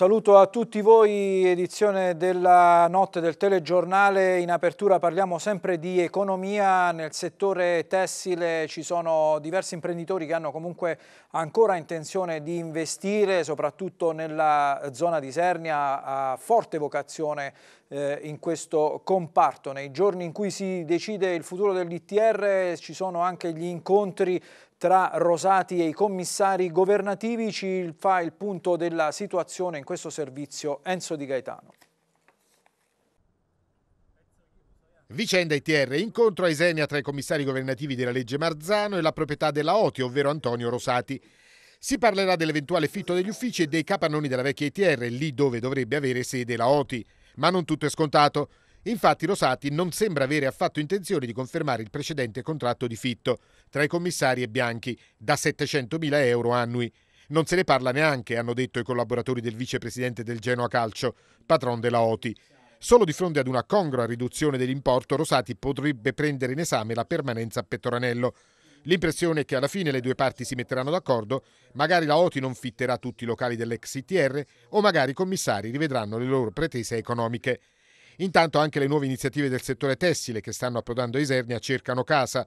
saluto a tutti voi, edizione della notte del telegiornale. In apertura parliamo sempre di economia. Nel settore tessile ci sono diversi imprenditori che hanno comunque ancora intenzione di investire, soprattutto nella zona di Sernia, a forte vocazione eh, in questo comparto. Nei giorni in cui si decide il futuro dell'ITR ci sono anche gli incontri tra Rosati e i commissari governativi, ci fa il punto della situazione in questo servizio Enzo Di Gaetano. Vicenda ITR, incontro a Isenia tra i commissari governativi della legge Marzano e la proprietà della OTI, ovvero Antonio Rosati. Si parlerà dell'eventuale fitto degli uffici e dei capannoni della vecchia ITR, lì dove dovrebbe avere sede la OTI. Ma non tutto è scontato. Infatti Rosati non sembra avere affatto intenzione di confermare il precedente contratto di fitto tra i commissari e Bianchi da 700.000 euro annui. Non se ne parla neanche, hanno detto i collaboratori del vicepresidente del Genoa Calcio, patron della OTI. Solo di fronte ad una congrua riduzione dell'importo Rosati potrebbe prendere in esame la permanenza a Pettoranello, L'impressione è che alla fine le due parti si metteranno d'accordo, magari la OTI non fitterà tutti i locali dell'ex CTR o magari i commissari rivedranno le loro pretese economiche. Intanto anche le nuove iniziative del settore tessile che stanno approdando a Isernia cercano casa.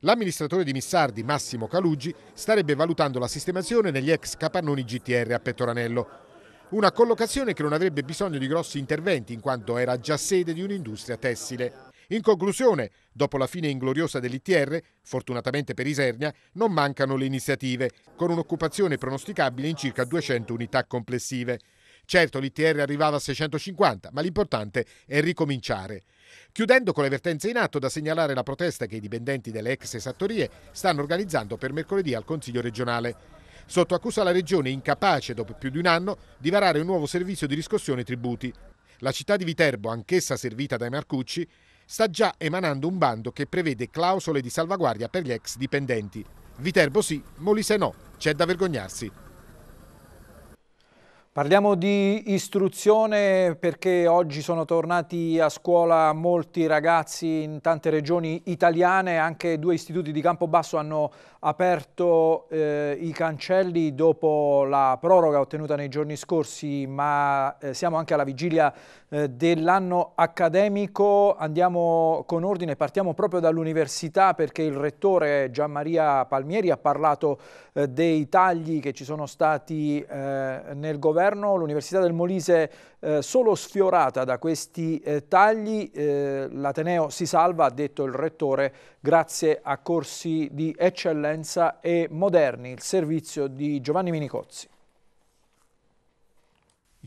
L'amministratore di Missardi, Massimo Caluggi, starebbe valutando la sistemazione negli ex capannoni GTR a Pettoranello. Una collocazione che non avrebbe bisogno di grossi interventi in quanto era già sede di un'industria tessile. In conclusione, dopo la fine ingloriosa dell'ITR, fortunatamente per Isernia, non mancano le iniziative, con un'occupazione pronosticabile in circa 200 unità complessive. Certo l'ITR arrivava a 650, ma l'importante è ricominciare. Chiudendo con le vertenze in atto, da segnalare la protesta che i dipendenti delle ex esattorie stanno organizzando per mercoledì al Consiglio regionale. Sotto accusa la Regione, incapace dopo più di un anno, di varare un nuovo servizio di riscossione tributi. La città di Viterbo, anch'essa servita dai Marcucci, sta già emanando un bando che prevede clausole di salvaguardia per gli ex dipendenti. Viterbo sì, Molise no, c'è da vergognarsi. Parliamo di istruzione perché oggi sono tornati a scuola molti ragazzi in tante regioni italiane, anche due istituti di Campobasso hanno aperto eh, i cancelli dopo la proroga ottenuta nei giorni scorsi, ma eh, siamo anche alla vigilia eh, dell'anno accademico. Andiamo con ordine, partiamo proprio dall'università perché il rettore Gianmaria Palmieri ha parlato eh, dei tagli che ci sono stati eh, nel governo. L'Università del Molise eh, solo sfiorata da questi eh, tagli eh, l'Ateneo si salva, ha detto il Rettore, grazie a corsi di eccellenza e moderni, il servizio di Giovanni Minicozzi.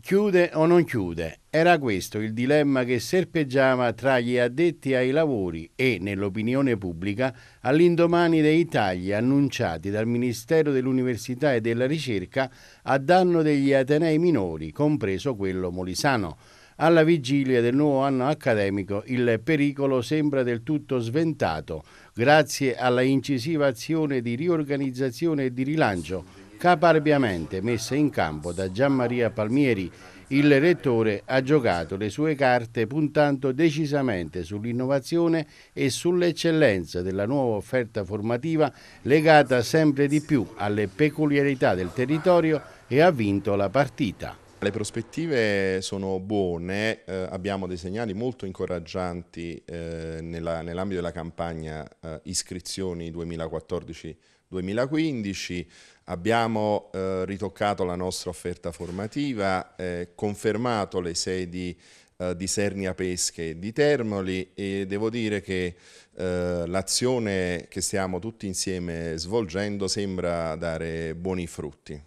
Chiude o non chiude? Era questo il dilemma che serpeggiava tra gli addetti ai lavori e, nell'opinione pubblica, all'indomani dei tagli annunciati dal Ministero dell'Università e della Ricerca a danno degli Atenei minori, compreso quello molisano. Alla vigilia del nuovo anno accademico il pericolo sembra del tutto sventato, grazie alla incisiva azione di riorganizzazione e di rilancio caparbiamente messa in campo da Gianmaria Palmieri, il rettore ha giocato le sue carte puntando decisamente sull'innovazione e sull'eccellenza della nuova offerta formativa legata sempre di più alle peculiarità del territorio e ha vinto la partita. Le prospettive sono buone, eh, abbiamo dei segnali molto incoraggianti eh, nell'ambito della campagna eh, iscrizioni 2014-2015, Abbiamo eh, ritoccato la nostra offerta formativa, eh, confermato le sedi eh, di Sernia Pesche e di Termoli e devo dire che eh, l'azione che stiamo tutti insieme svolgendo sembra dare buoni frutti.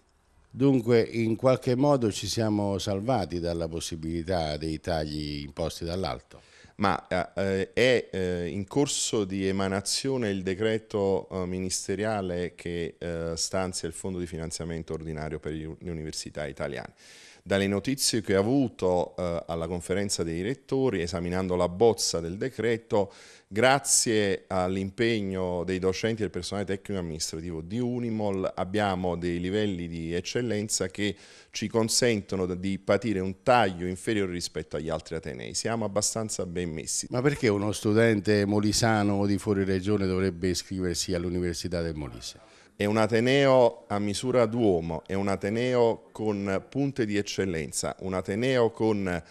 Dunque in qualche modo ci siamo salvati dalla possibilità dei tagli imposti dall'alto ma eh, eh, è eh, in corso di emanazione il decreto eh, ministeriale che eh, stanzia il fondo di finanziamento ordinario per le università italiane. Dalle notizie che ho avuto eh, alla conferenza dei rettori, esaminando la bozza del decreto, grazie all'impegno dei docenti e del personale tecnico amministrativo di Unimol abbiamo dei livelli di eccellenza che ci consentono di patire un taglio inferiore rispetto agli altri atenei. Siamo abbastanza ben messi. Ma perché uno studente molisano o di fuori regione dovrebbe iscriversi all'Università del Molise? È un Ateneo a misura d'uomo, è un Ateneo con punte di eccellenza, un Ateneo con eh,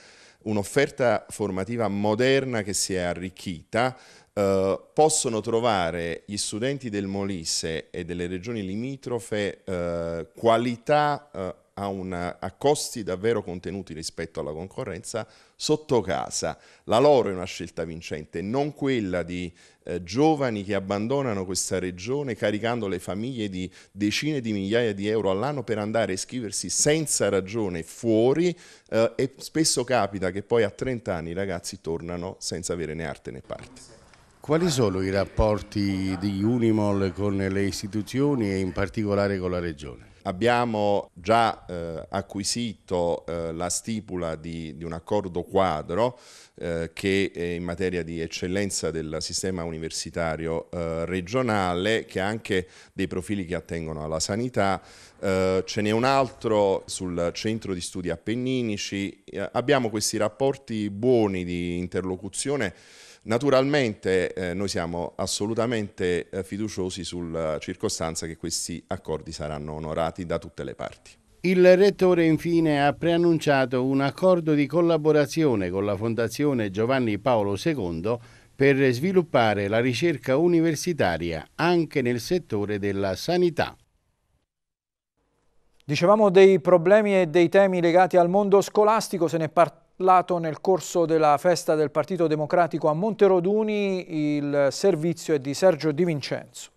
un'offerta formativa moderna che si è arricchita, eh, possono trovare gli studenti del Molise e delle regioni limitrofe eh, qualità eh, a, una, a, costi davvero contenuti rispetto alla concorrenza sotto casa. La loro è una scelta vincente, non quella di eh, giovani che abbandonano questa regione caricando le famiglie di decine di migliaia di euro all'anno per andare a iscriversi senza ragione fuori eh, e spesso capita che poi a 30 anni i ragazzi tornano senza avere né arte né parte. Quali sono i rapporti di Unimol con le istituzioni e in particolare con la Regione? Abbiamo già eh, acquisito eh, la stipula di, di, un accordo quadro eh, che in materia di eccellenza del sistema universitario eh, regionale, che ha anche dei profili che attengono alla sanità. Eh, ce n'è un altro sul centro di studi appenninici. Eh, abbiamo questi rapporti buoni di interlocuzione Naturalmente eh, noi siamo assolutamente eh, fiduciosi sulla eh, circostanza che questi accordi saranno onorati da tutte le parti. Il rettore infine ha preannunciato un accordo di collaborazione con la Fondazione Giovanni Paolo II per sviluppare la ricerca universitaria anche nel settore della sanità. Dicevamo dei problemi e dei temi legati al mondo scolastico, se ne è partito lato nel corso della festa del Partito Democratico a Monteroduni il servizio è di Sergio Di Vincenzo.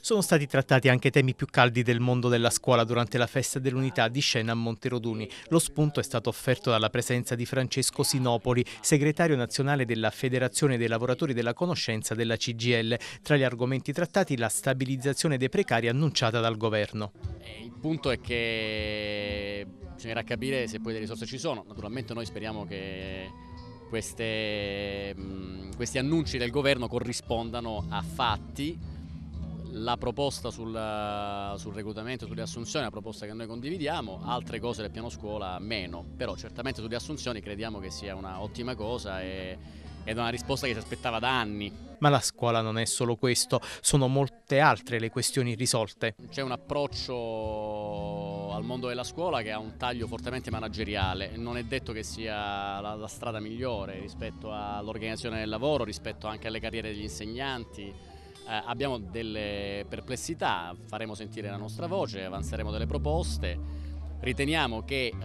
Sono stati trattati anche temi più caldi del mondo della scuola durante la festa dell'unità di scena a Monteroduni. Lo spunto è stato offerto dalla presenza di Francesco Sinopoli, segretario nazionale della Federazione dei lavoratori della conoscenza della CGL. Tra gli argomenti trattati la stabilizzazione dei precari annunciata dal governo. Il punto è che bisognerà capire se poi le risorse ci sono. Naturalmente noi speriamo che queste, mh, questi annunci del governo corrispondano a fatti. La proposta sul, sul reclutamento sulle assunzioni è una proposta che noi condividiamo, altre cose del piano scuola meno, però certamente sulle assunzioni crediamo che sia un'ottima cosa e ed è una risposta che si aspettava da anni. Ma la scuola non è solo questo, sono molte altre le questioni risolte. C'è un approccio al mondo della scuola che ha un taglio fortemente manageriale, non è detto che sia la, la strada migliore rispetto all'organizzazione del lavoro, rispetto anche alle carriere degli insegnanti. Eh, abbiamo delle perplessità, faremo sentire la nostra voce, avanzeremo delle proposte Riteniamo che eh,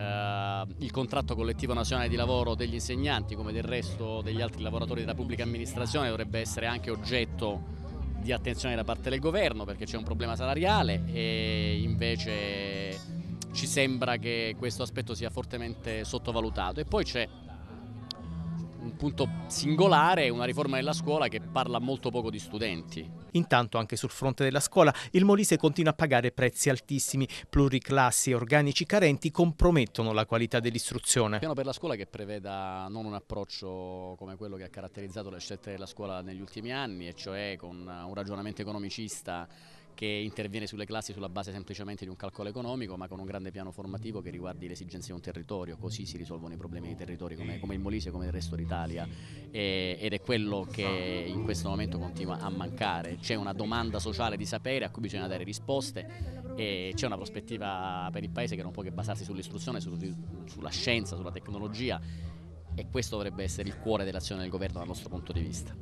il contratto collettivo nazionale di lavoro degli insegnanti, come del resto degli altri lavoratori della pubblica amministrazione, dovrebbe essere anche oggetto di attenzione da parte del governo perché c'è un problema salariale e invece ci sembra che questo aspetto sia fortemente sottovalutato. E poi c'è un punto singolare, è una riforma della scuola che parla molto poco di studenti. Intanto anche sul fronte della scuola il Molise continua a pagare prezzi altissimi, pluriclassi e organici carenti compromettono la qualità dell'istruzione. Il piano per la scuola che preveda non un approccio come quello che ha caratterizzato le scelte della scuola negli ultimi anni, e cioè con un ragionamento economicista che interviene sulle classi sulla base semplicemente di un calcolo economico ma con un grande piano formativo che riguardi le esigenze di un territorio, così si risolvono i problemi dei territori come, come il Molise, come il resto d'Italia ed è quello che in questo momento continua a mancare, c'è una domanda sociale di sapere a cui bisogna dare risposte e c'è una prospettiva per il Paese che non può che basarsi sull'istruzione, su, sulla scienza, sulla tecnologia e questo dovrebbe essere il cuore dell'azione del governo dal nostro punto di vista.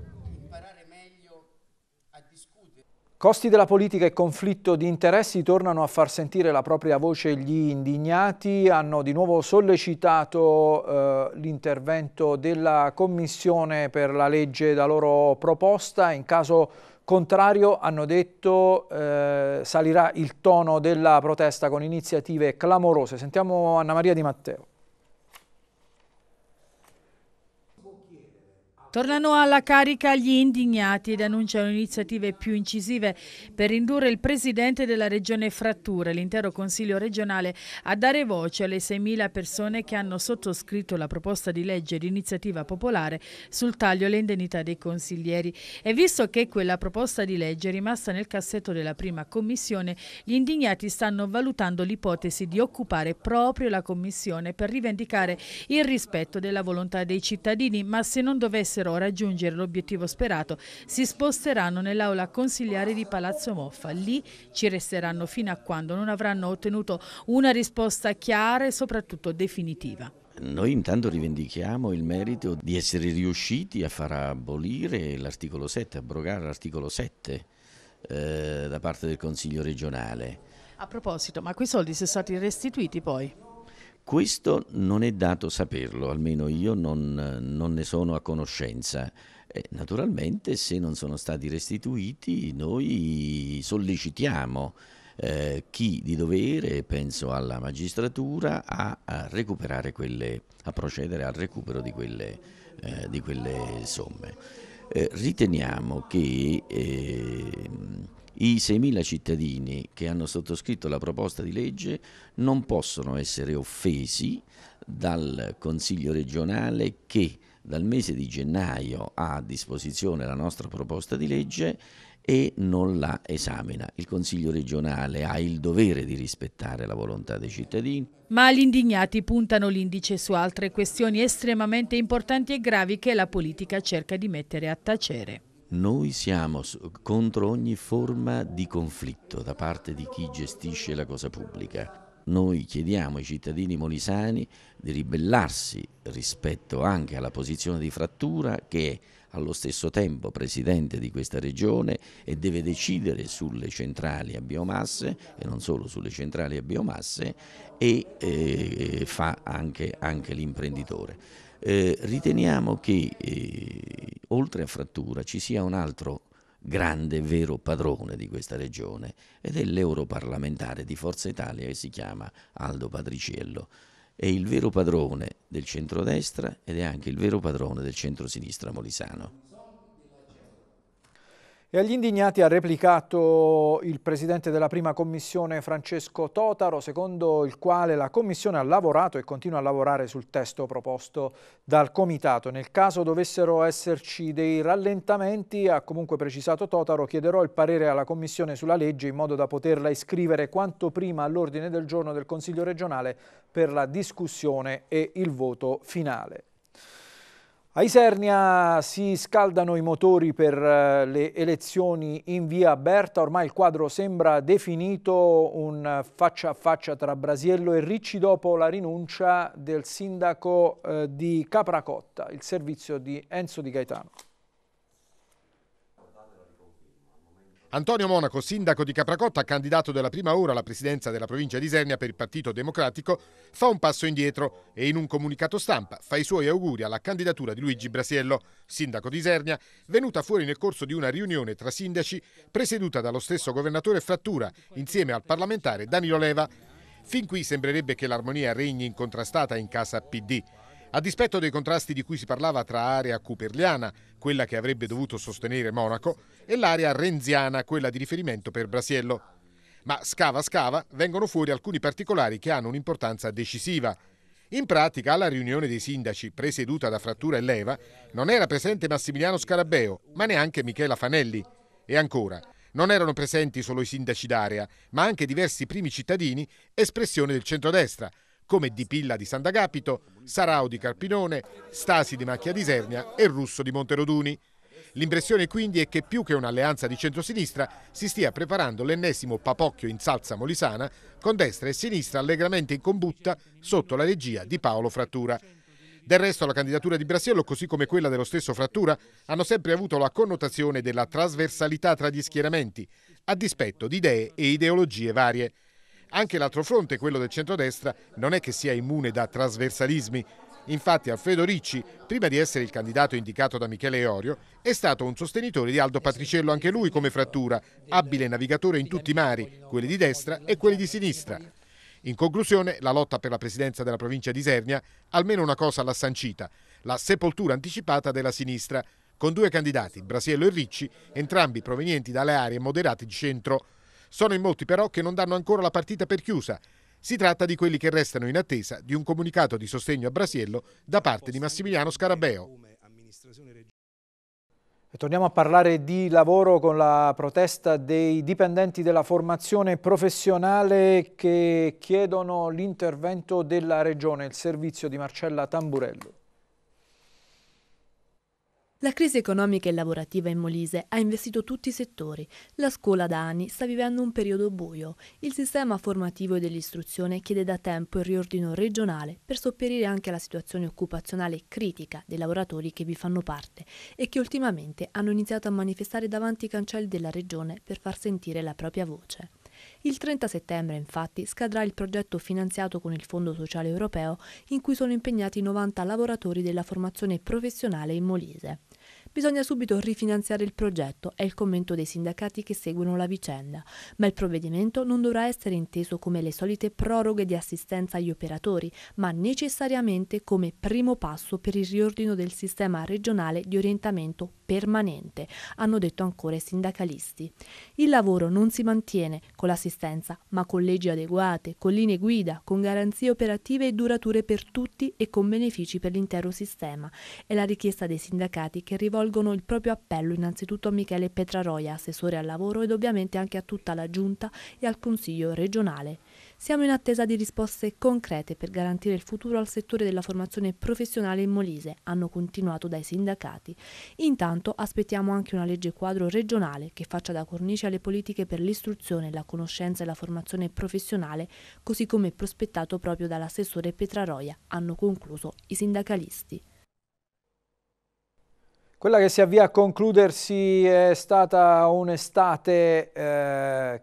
Costi della politica e conflitto di interessi tornano a far sentire la propria voce gli indignati, hanno di nuovo sollecitato eh, l'intervento della Commissione per la legge da loro proposta, in caso contrario hanno detto eh, salirà il tono della protesta con iniziative clamorose. Sentiamo Anna Maria Di Matteo. Tornano alla carica gli indignati ed annunciano iniziative più incisive per indurre il presidente della regione Frattura e l'intero consiglio regionale a dare voce alle 6.000 persone che hanno sottoscritto la proposta di legge di iniziativa popolare sul taglio alle indennità dei consiglieri. E visto che quella proposta di legge è rimasta nel cassetto della prima commissione, gli indignati stanno valutando l'ipotesi di occupare proprio la commissione per rivendicare il rispetto della volontà dei cittadini, ma se non dovessero però raggiungere l'obiettivo sperato, si sposteranno nell'aula consigliare di Palazzo Moffa. Lì ci resteranno fino a quando non avranno ottenuto una risposta chiara e soprattutto definitiva. Noi intanto rivendichiamo il merito di essere riusciti a far abolire l'articolo 7, abrogare l'articolo 7 eh, da parte del Consiglio regionale. A proposito, ma quei soldi sono stati restituiti poi? Questo non è dato saperlo, almeno io non, non ne sono a conoscenza. Eh, naturalmente se non sono stati restituiti noi sollecitiamo eh, chi di dovere, penso alla magistratura, a, a, recuperare quelle, a procedere al recupero di quelle, eh, di quelle somme. Eh, riteniamo che ehm, i 6.000 cittadini che hanno sottoscritto la proposta di legge non possono essere offesi dal Consiglio regionale che dal mese di gennaio ha a disposizione la nostra proposta di legge e non la esamina. Il Consiglio regionale ha il dovere di rispettare la volontà dei cittadini. Ma gli indignati puntano l'indice su altre questioni estremamente importanti e gravi che la politica cerca di mettere a tacere. Noi siamo contro ogni forma di conflitto da parte di chi gestisce la cosa pubblica. Noi chiediamo ai cittadini molisani di ribellarsi rispetto anche alla posizione di frattura che è allo stesso tempo presidente di questa regione e deve decidere sulle centrali a biomasse e non solo sulle centrali a biomasse e eh, fa anche, anche l'imprenditore eh, riteniamo che eh, oltre a Frattura ci sia un altro grande vero padrone di questa regione ed è l'europarlamentare di Forza Italia che si chiama Aldo Patriciello. È il vero padrone del centrodestra ed è anche il vero padrone del centro-sinistra molisano. E agli indignati ha replicato il presidente della prima commissione Francesco Totaro, secondo il quale la commissione ha lavorato e continua a lavorare sul testo proposto dal comitato. Nel caso dovessero esserci dei rallentamenti, ha comunque precisato Totaro, chiederò il parere alla commissione sulla legge in modo da poterla iscrivere quanto prima all'ordine del giorno del Consiglio regionale per la discussione e il voto finale. A Isernia si scaldano i motori per eh, le elezioni in via Berta, ormai il quadro sembra definito un faccia a faccia tra Brasiello e Ricci dopo la rinuncia del sindaco eh, di Capracotta, il servizio di Enzo Di Gaetano. Antonio Monaco, sindaco di Capracotta, candidato della prima ora alla presidenza della provincia di Isernia per il Partito Democratico, fa un passo indietro e in un comunicato stampa fa i suoi auguri alla candidatura di Luigi Brasiello, sindaco di Isernia, venuta fuori nel corso di una riunione tra sindaci presieduta dallo stesso governatore Frattura insieme al parlamentare Danilo Leva. Fin qui sembrerebbe che l'armonia regni incontrastata in casa PD. A dispetto dei contrasti di cui si parlava tra area cooperliana, quella che avrebbe dovuto sostenere Monaco, e l'area renziana, quella di riferimento per Brasiello. Ma scava scava vengono fuori alcuni particolari che hanno un'importanza decisiva. In pratica, alla riunione dei sindaci, presieduta da Frattura e Leva, non era presente Massimiliano Scarabeo, ma neanche Michela Fanelli. E ancora, non erano presenti solo i sindaci d'area, ma anche diversi primi cittadini, espressione del centrodestra, come Di Pilla di Sant'Agapito, Sarau di Carpinone, Stasi di Macchia di Sernia e Russo di Monteroduni. L'impressione quindi è che più che un'alleanza di centrosinistra si stia preparando l'ennesimo papocchio in salsa molisana con destra e sinistra allegramente in combutta sotto la regia di Paolo Frattura. Del resto la candidatura di Brasiello, così come quella dello stesso Frattura, hanno sempre avuto la connotazione della trasversalità tra gli schieramenti, a dispetto di idee e ideologie varie. Anche l'altro fronte, quello del centrodestra, non è che sia immune da trasversalismi. Infatti Alfredo Ricci, prima di essere il candidato indicato da Michele Orio, è stato un sostenitore di Aldo Patriciello anche lui come frattura, abile navigatore in tutti i mari, quelli di destra e quelli di sinistra. In conclusione, la lotta per la presidenza della provincia di Isernia almeno una cosa l'ha sancita, la sepoltura anticipata della sinistra, con due candidati, Brasiello e Ricci, entrambi provenienti dalle aree moderate di centro sono in molti però che non danno ancora la partita per chiusa. Si tratta di quelli che restano in attesa di un comunicato di sostegno a Brasiello da parte di Massimiliano Scarabeo. Torniamo a parlare di lavoro con la protesta dei dipendenti della formazione professionale che chiedono l'intervento della Regione, il servizio di Marcella Tamburello. La crisi economica e lavorativa in Molise ha investito tutti i settori. La scuola da anni sta vivendo un periodo buio. Il sistema formativo e dell'istruzione chiede da tempo il riordino regionale per sopperire anche alla situazione occupazionale critica dei lavoratori che vi fanno parte e che ultimamente hanno iniziato a manifestare davanti i cancelli della regione per far sentire la propria voce. Il 30 settembre, infatti, scadrà il progetto finanziato con il Fondo Sociale Europeo in cui sono impegnati 90 lavoratori della formazione professionale in Molise. Bisogna subito rifinanziare il progetto, è il commento dei sindacati che seguono la vicenda, ma il provvedimento non dovrà essere inteso come le solite proroghe di assistenza agli operatori, ma necessariamente come primo passo per il riordino del sistema regionale di orientamento permanente, hanno detto ancora i sindacalisti. Il lavoro non si mantiene con l'assistenza, ma con leggi adeguate, con linee guida, con garanzie operative e durature per tutti e con benefici per l'intero sistema. È la richiesta dei sindacati che rivolge rivolgono il proprio appello innanzitutto a Michele Petraroia, assessore al lavoro ed ovviamente anche a tutta la Giunta e al Consiglio regionale. Siamo in attesa di risposte concrete per garantire il futuro al settore della formazione professionale in Molise, hanno continuato dai sindacati. Intanto aspettiamo anche una legge quadro regionale che faccia da cornice alle politiche per l'istruzione, la conoscenza e la formazione professionale, così come prospettato proprio dall'assessore Petraroia, hanno concluso i sindacalisti. Quella che si avvia a concludersi è stata un'estate eh,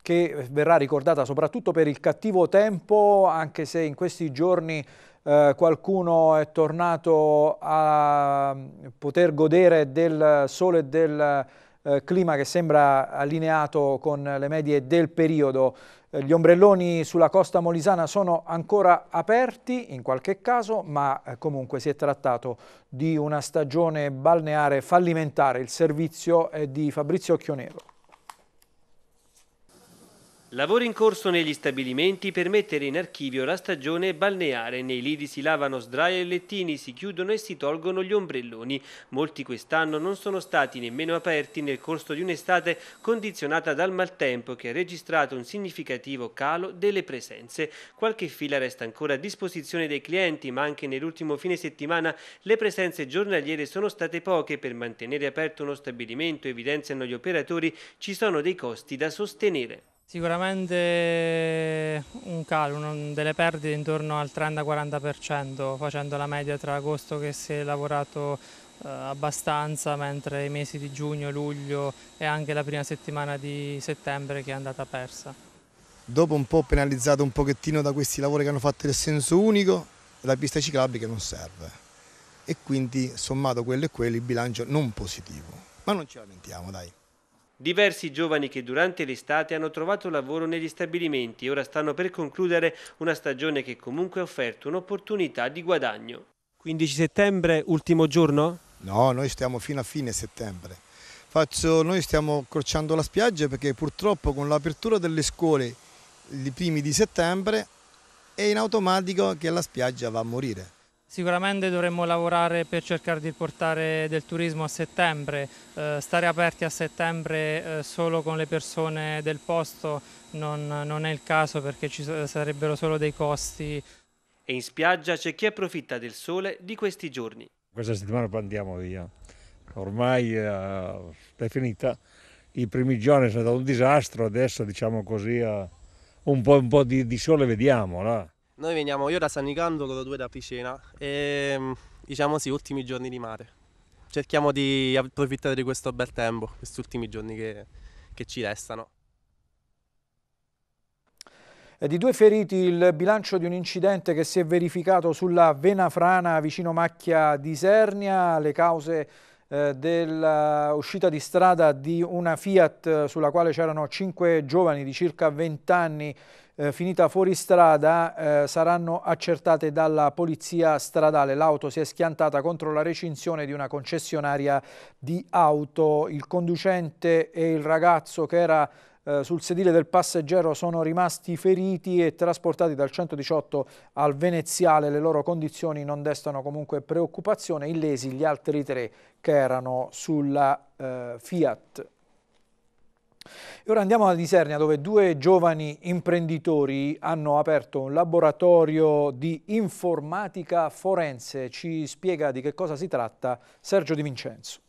che verrà ricordata soprattutto per il cattivo tempo, anche se in questi giorni eh, qualcuno è tornato a poter godere del sole e del eh, clima che sembra allineato con le medie del periodo. Eh, gli ombrelloni sulla costa molisana sono ancora aperti in qualche caso, ma eh, comunque si è trattato di una stagione balneare fallimentare. Il servizio è di Fabrizio Occhionero. Lavori in corso negli stabilimenti per mettere in archivio la stagione balneare. Nei lidi si lavano sdraie e lettini, si chiudono e si tolgono gli ombrelloni. Molti quest'anno non sono stati nemmeno aperti nel corso di un'estate condizionata dal maltempo che ha registrato un significativo calo delle presenze. Qualche fila resta ancora a disposizione dei clienti, ma anche nell'ultimo fine settimana le presenze giornaliere sono state poche. Per mantenere aperto uno stabilimento, evidenziano gli operatori, ci sono dei costi da sostenere. Sicuramente un calo, delle perdite intorno al 30-40%, facendo la media tra agosto che si è lavorato eh, abbastanza, mentre i mesi di giugno, luglio e anche la prima settimana di settembre che è andata persa. Dopo un po' penalizzato un pochettino da questi lavori che hanno fatto il senso unico, la pista ciclabile che non serve e quindi sommato quello e quello il bilancio non positivo. Ma non ci lamentiamo, dai. Diversi giovani che durante l'estate hanno trovato lavoro negli stabilimenti e ora stanno per concludere una stagione che comunque ha offerto un'opportunità di guadagno. 15 settembre, ultimo giorno? No, noi stiamo fino a fine settembre. Faccio, noi stiamo crociando la spiaggia perché purtroppo con l'apertura delle scuole i primi di settembre è in automatico che la spiaggia va a morire. Sicuramente dovremmo lavorare per cercare di portare del turismo a settembre, eh, stare aperti a settembre eh, solo con le persone del posto non, non è il caso perché ci sarebbero solo dei costi. E in spiaggia c'è chi approfitta del sole di questi giorni. Questa settimana andiamo via, ormai eh, è finita, i primi giorni sono stati un disastro, adesso diciamo così eh, un po', un po di, di, sole vediamo. Là. Noi veniamo io da San Nicandolo, loro due da Picena e ehm, diciamo sì, ultimi giorni di mare. Cerchiamo di approfittare di questo bel tempo, questi ultimi giorni che, che ci restano. Eh, di due feriti il bilancio di un incidente che si è verificato sulla Vena Frana vicino Macchia di Sernia, le cause eh, dell'uscita di strada di una Fiat eh, sulla quale c'erano cinque giovani di circa 20 anni eh, finita fuori strada eh, saranno accertate dalla polizia stradale. L'auto si è schiantata contro la recinzione di una concessionaria di auto. Il conducente e il ragazzo che era eh, sul sedile del passeggero sono rimasti feriti e trasportati dal 118 al veneziale. Le loro condizioni non destano comunque preoccupazione, illesi gli altri tre che erano sulla eh, Fiat e ora andiamo alla Disernia dove due giovani imprenditori hanno aperto un laboratorio di informatica forense. Ci spiega di che cosa si tratta Sergio Di Vincenzo.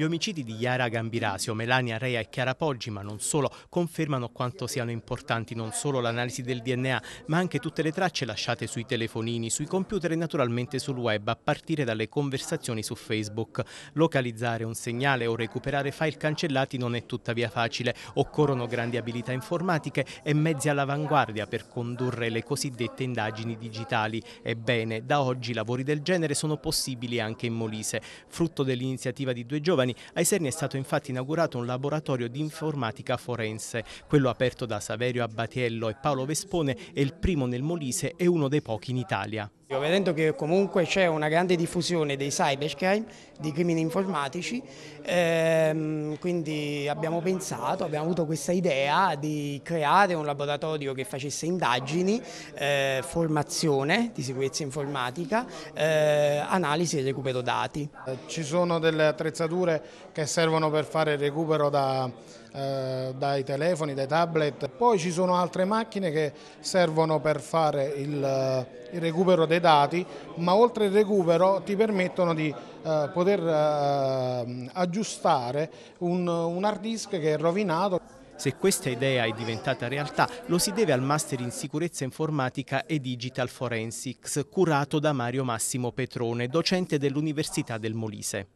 Gli omicidi di Yara Gambirasio, Melania Rea e Chiara Poggi, ma non solo, confermano quanto siano importanti non solo l'analisi del DNA, ma anche tutte le tracce lasciate sui telefonini, sui computer e naturalmente sul web, a partire dalle conversazioni su Facebook. Localizzare un segnale o recuperare file cancellati non è tuttavia facile, occorrono grandi abilità informatiche e mezzi all'avanguardia per condurre le cosiddette indagini digitali. Ebbene, da oggi lavori del genere sono possibili anche in Molise, frutto dell'iniziativa di due giovani italiani. A Iserni è stato infatti inaugurato un laboratorio di informatica forense. Quello aperto da Saverio Abbatiello e Paolo Vespone è il primo nel Molise e uno dei pochi in Italia. Vedendo che comunque c'è una grande diffusione dei cybercrime, di crimini informatici, ehm, quindi abbiamo pensato, abbiamo avuto questa idea di creare un laboratorio che facesse indagini, eh, formazione di sicurezza informatica, eh, analisi e recupero dati. Ci sono delle attrezzature che servono per fare il recupero da eh, dai telefoni, dai tablet. Poi ci sono altre macchine che servono per fare il, eh, il recupero dei dati, ma oltre il recupero ti permettono di eh, poter eh, aggiustare un, un hard disk che è rovinato. Se questa idea è diventata realtà, lo si deve al Master in Sicurezza Informatica e Digital Forensics, curato da Mario Massimo Petrone, docente dell'Università del Molise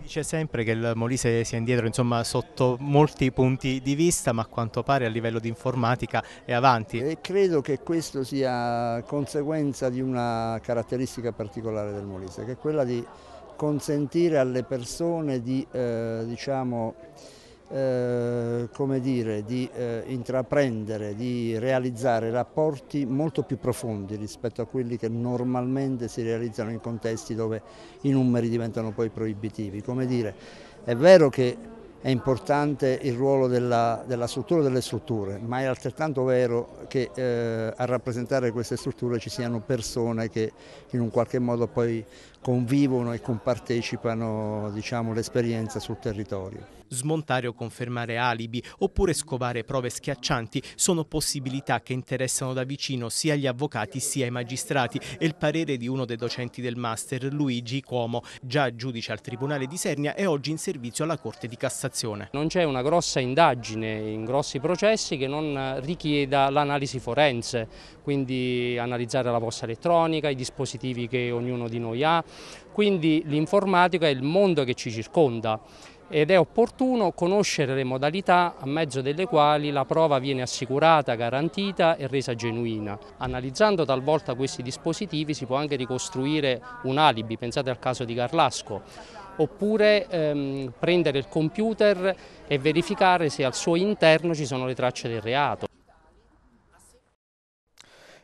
dice sempre che il Molise sia indietro insomma, sotto molti punti di vista, ma a quanto pare a livello di informatica è avanti. E credo che questo sia conseguenza di una caratteristica particolare del Molise, che è quella di consentire alle persone di eh, diciamo, eh, come dire, di eh, intraprendere, di realizzare rapporti molto più profondi rispetto a quelli che normalmente si realizzano in contesti dove i numeri diventano poi proibitivi. Come dire, è vero che è importante il ruolo della, della struttura delle strutture, ma è altrettanto vero che eh, a rappresentare queste strutture ci siano persone che in un qualche modo poi convivono e compartecipano diciamo, l'esperienza sul territorio. Smontare o confermare alibi oppure scovare prove schiaccianti sono possibilità che interessano da vicino sia gli avvocati sia i magistrati e il parere di uno dei docenti del master, Luigi Cuomo, già giudice al Tribunale di Sernia e oggi in servizio alla Corte di Cassazione. Non c'è una grossa indagine in grossi processi che non richieda l'analisi forense, quindi analizzare la posta elettronica, i dispositivi che ognuno di noi ha, quindi l'informatica è il mondo che ci circonda ed è opportuno conoscere le modalità a mezzo delle quali la prova viene assicurata, garantita e resa genuina. Analizzando talvolta questi dispositivi si può anche ricostruire un alibi, pensate al caso di Carlasco, oppure ehm, prendere il computer e verificare se al suo interno ci sono le tracce del reato.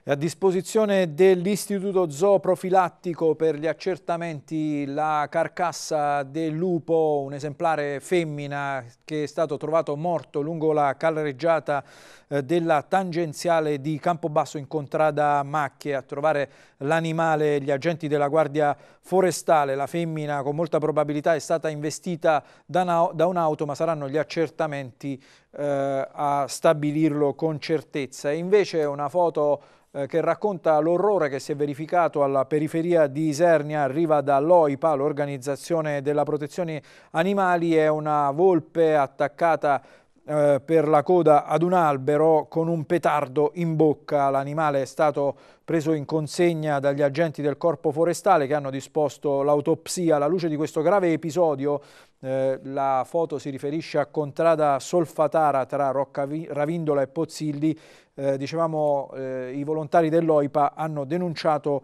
È a disposizione dell'Istituto Zooprofilattico per gli accertamenti la carcassa del lupo, un esemplare femmina che è stato trovato morto lungo la calreggiata eh, della tangenziale di Campobasso in contrada Macchie. A trovare l'animale gli agenti della Guardia Forestale. La femmina con molta probabilità è stata investita da, un'auto, ma saranno gli accertamenti eh, a stabilirlo con certezza. Invece una foto eh, che racconta l'orrore che si è verificato alla periferia di Isernia, arriva dall'OIPA, l'Organizzazione della Protezione Animali, è una volpe attaccata eh, per la coda ad un albero con un petardo in bocca. L'animale è stato preso in consegna dagli agenti del corpo forestale che hanno disposto l'autopsia. Alla luce di questo grave episodio eh, la foto si riferisce a contrada solfatara tra Rocca Ravindola e Pozzilli. Eh, dicevamo eh, i volontari dell'OIPA hanno denunciato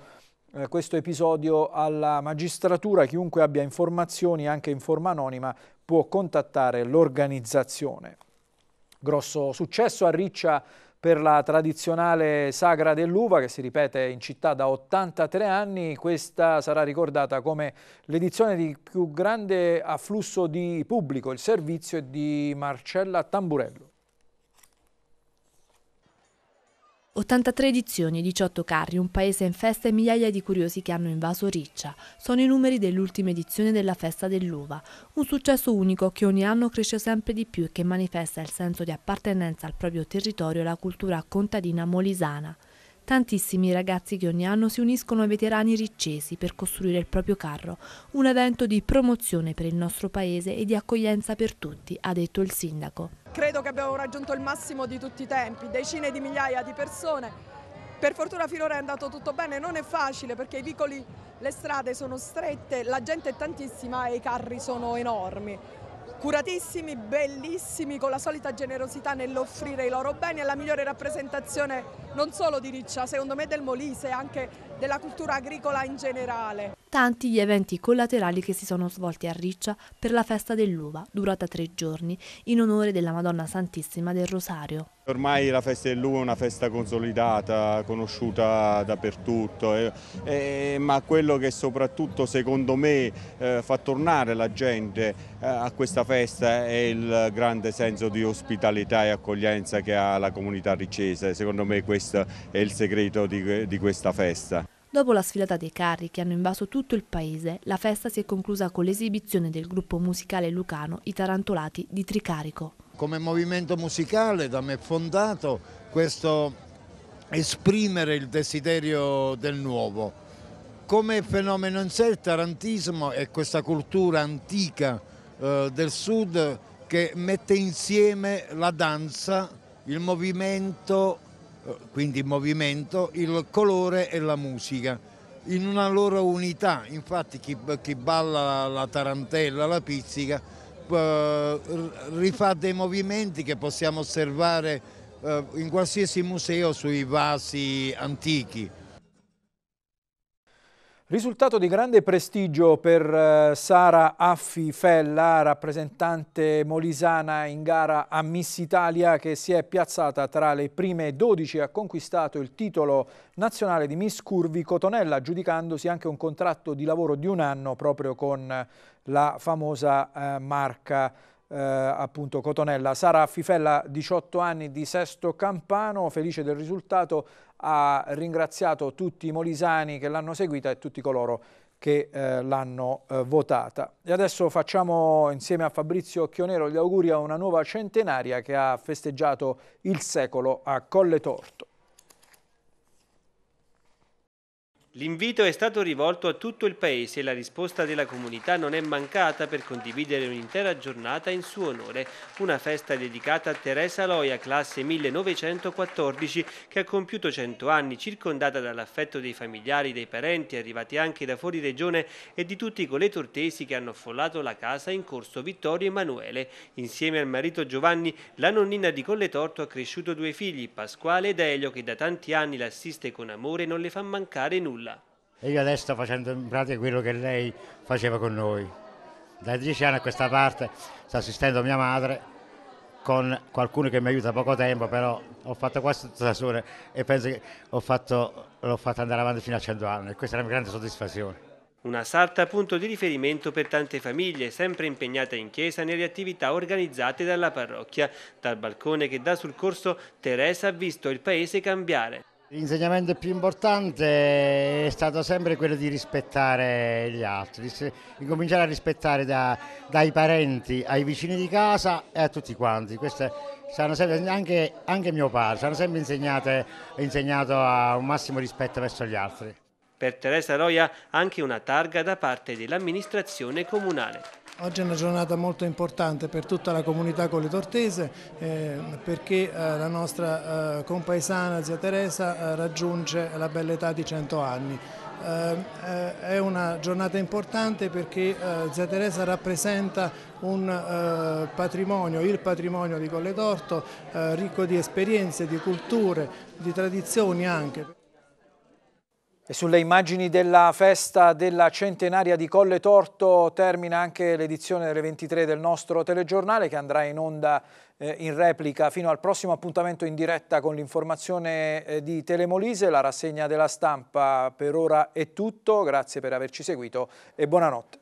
eh, questo episodio alla magistratura. Chiunque abbia informazioni, anche in forma anonima, può contattare l'organizzazione. Grosso successo a Riccia per la tradizionale sagra dell'uva che si ripete in città da 83 anni, questa sarà ricordata come l'edizione di più grande afflusso di pubblico, il servizio è di Marcella Tamburello. 83 edizioni, 18 carri, un paese in festa e migliaia di curiosi che hanno invaso Riccia. Sono i numeri dell'ultima edizione della Festa dell'Uva, un successo unico che ogni anno cresce sempre di più e che manifesta il senso di appartenenza al proprio territorio e alla cultura contadina molisana. Tantissimi ragazzi che ogni anno si uniscono ai veterani riccesi per costruire il proprio carro, un evento di promozione per il nostro paese e di accoglienza per tutti, ha detto il sindaco. Credo che abbiamo raggiunto il massimo di tutti i tempi, decine di migliaia di persone. Per fortuna finora è andato tutto bene, non è facile perché i vicoli, le strade sono strette, la gente è tantissima e i carri sono enormi curatissimi, bellissimi, con la solita generosità nell'offrire i loro beni e la migliore rappresentazione non solo di Riccia, secondo me del Molise, anche della cultura agricola in generale. Tanti gli eventi collaterali che si sono svolti a Riccia per la festa dell'uva, durata tre giorni, in onore della Madonna Santissima del Rosario. Ormai la festa dell'uva è una festa consolidata, conosciuta dappertutto, eh, eh, ma quello che soprattutto secondo me eh, fa tornare la gente eh, a questa festa è il grande senso di ospitalità e accoglienza che ha la comunità ricciese, secondo me questo è il segreto di, di questa festa. Dopo la sfilata dei carri che hanno invaso tutto il paese, la festa si è conclusa con l'esibizione del gruppo musicale lucano I Tarantolati di Tricarico. Come movimento musicale da me fondato questo esprimere il desiderio del nuovo. Come fenomeno in sé il tarantismo è questa cultura antica eh, del sud che mette insieme la danza, il movimento, quindi il movimento, il colore e la musica in una loro unità, infatti chi, chi balla la tarantella, la pizzica rifà dei movimenti che possiamo osservare eh, in qualsiasi museo sui vasi antichi Risultato di grande prestigio per eh, Sara Affi Fella, rappresentante molisana in gara a Miss Italia che si è piazzata tra le prime 12 e ha conquistato il titolo nazionale di Miss Curvi Cotonella, giudicandosi anche un contratto di lavoro di un anno proprio con la famosa eh, marca eh, appunto Cotonella. Sara Fifella, 18 anni di Sesto Campano, felice del risultato, ha ringraziato tutti i molisani che l'hanno seguita e tutti coloro che eh, l'hanno eh, votata. E adesso facciamo insieme a Fabrizio Chionero gli auguri a una nuova centenaria che ha festeggiato il secolo a Colle Torto. L'invito è stato rivolto a tutto il paese e la risposta della comunità non è mancata per condividere un'intera giornata in suo onore, una festa dedicata a Teresa Loia, classe 1914, che ha compiuto 100 anni, circondata dall'affetto dei familiari, dei parenti, arrivati anche da fuori regione e di tutti i coletortesi che hanno affollato la casa in corso Vittorio Emanuele. Insieme al marito Giovanni, la nonnina di Colletorto ha cresciuto due figli, Pasquale ed Elio, che da tanti anni l'assiste con amore e non le fa mancare nulla. E io adesso sto facendo in pratica quello che lei faceva con noi. Da dieci anni a questa parte sto assistendo mia madre con qualcuno che mi aiuta poco tempo, però ho fatto questo tutto da sola e penso che l'ho fatto, fatto andare avanti fino a cento anni e questa è una grande soddisfazione. Una sarta punto di riferimento per tante famiglie sempre impegnate in chiesa nelle attività organizzate dalla parrocchia. Dal balcone che dà sul corso Teresa ha visto il paese cambiare. L'insegnamento più importante è stato sempre quello di rispettare gli altri, di cominciare a rispettare da, dai parenti ai vicini di casa e a tutti quanti. Queste sempre, anche, anche, mio padre ci hanno sempre insegnato a un massimo rispetto verso gli altri. Per Teresa Roia anche una targa da parte dell'amministrazione comunale. Oggi è una giornata molto importante per tutta la comunità colitortese eh, perché eh, la nostra eh, compaesana zia Teresa eh, raggiunge la bella età di 100 anni. Eh, eh, è una giornata importante perché zia Teresa rappresenta un patrimonio, il patrimonio di Colle Colletorto, ricco di esperienze, di culture, di tradizioni anche. E sulle immagini della festa della centenaria di Colle Torto termina anche l'edizione delle 23 del nostro telegiornale che andrà in onda eh, in replica fino al prossimo appuntamento in diretta con l'informazione eh, di Telemolise. La rassegna della stampa per ora è tutto, grazie per averci seguito e buonanotte.